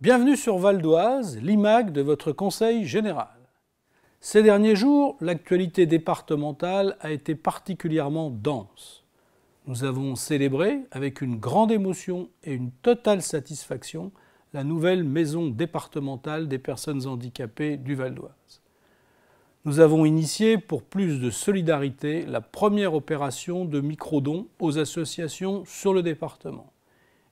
Bienvenue sur Val d'Oise, l'IMAG de votre Conseil général. Ces derniers jours, l'actualité départementale a été particulièrement dense. Nous avons célébré avec une grande émotion et une totale satisfaction la nouvelle maison départementale des personnes handicapées du Val d'Oise. Nous avons initié pour plus de solidarité la première opération de microdon aux associations sur le département.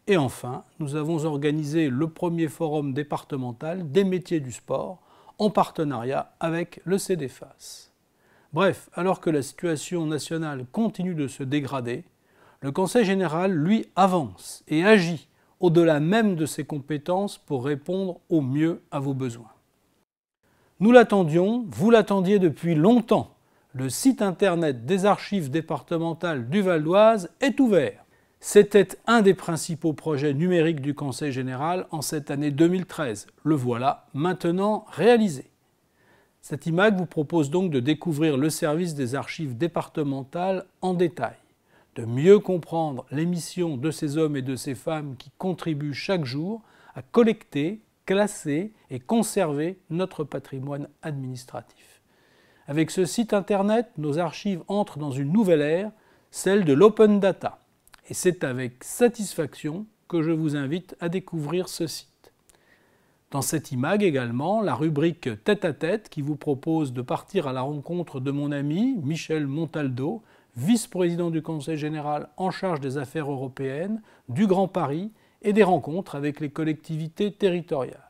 Et enfin, nous avons organisé le premier forum départemental des métiers du sport en partenariat avec le CDFAS. Bref, alors que la situation nationale continue de se dégrader, le Conseil général, lui, avance et agit au-delà même de ses compétences pour répondre au mieux à vos besoins. Nous l'attendions, vous l'attendiez depuis longtemps. Le site internet des archives départementales du Val d'Oise est ouvert. C'était un des principaux projets numériques du Conseil général en cette année 2013. Le voilà maintenant réalisé. Cette image vous propose donc de découvrir le service des archives départementales en détail, de mieux comprendre les missions de ces hommes et de ces femmes qui contribuent chaque jour à collecter, classer et conserver notre patrimoine administratif. Avec ce site internet, nos archives entrent dans une nouvelle ère, celle de l'open data. Et c'est avec satisfaction que je vous invite à découvrir ce site. Dans cette image également, la rubrique Tête à tête qui vous propose de partir à la rencontre de mon ami Michel Montaldo, vice-président du Conseil général en charge des affaires européennes, du Grand Paris et des rencontres avec les collectivités territoriales.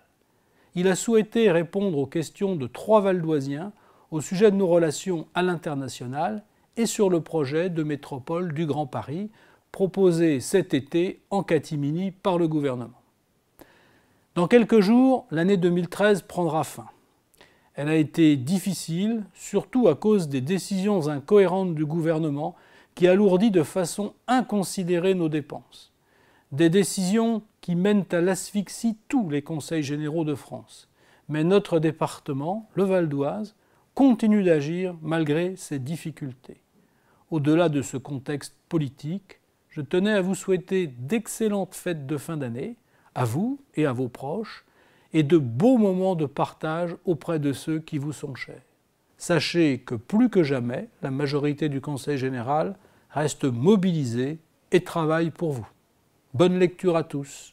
Il a souhaité répondre aux questions de trois Valdoisiens au sujet de nos relations à l'international et sur le projet de métropole du Grand Paris proposé cet été en catimini par le gouvernement. Dans quelques jours, l'année 2013 prendra fin. Elle a été difficile, surtout à cause des décisions incohérentes du gouvernement qui alourdit de façon inconsidérée nos dépenses. Des décisions qui mènent à l'asphyxie tous les conseils généraux de France. Mais notre département, le Val d'Oise, continue d'agir malgré ces difficultés. Au-delà de ce contexte politique, je tenais à vous souhaiter d'excellentes fêtes de fin d'année, à vous et à vos proches, et de beaux moments de partage auprès de ceux qui vous sont chers. Sachez que plus que jamais, la majorité du Conseil général reste mobilisée et travaille pour vous. Bonne lecture à tous.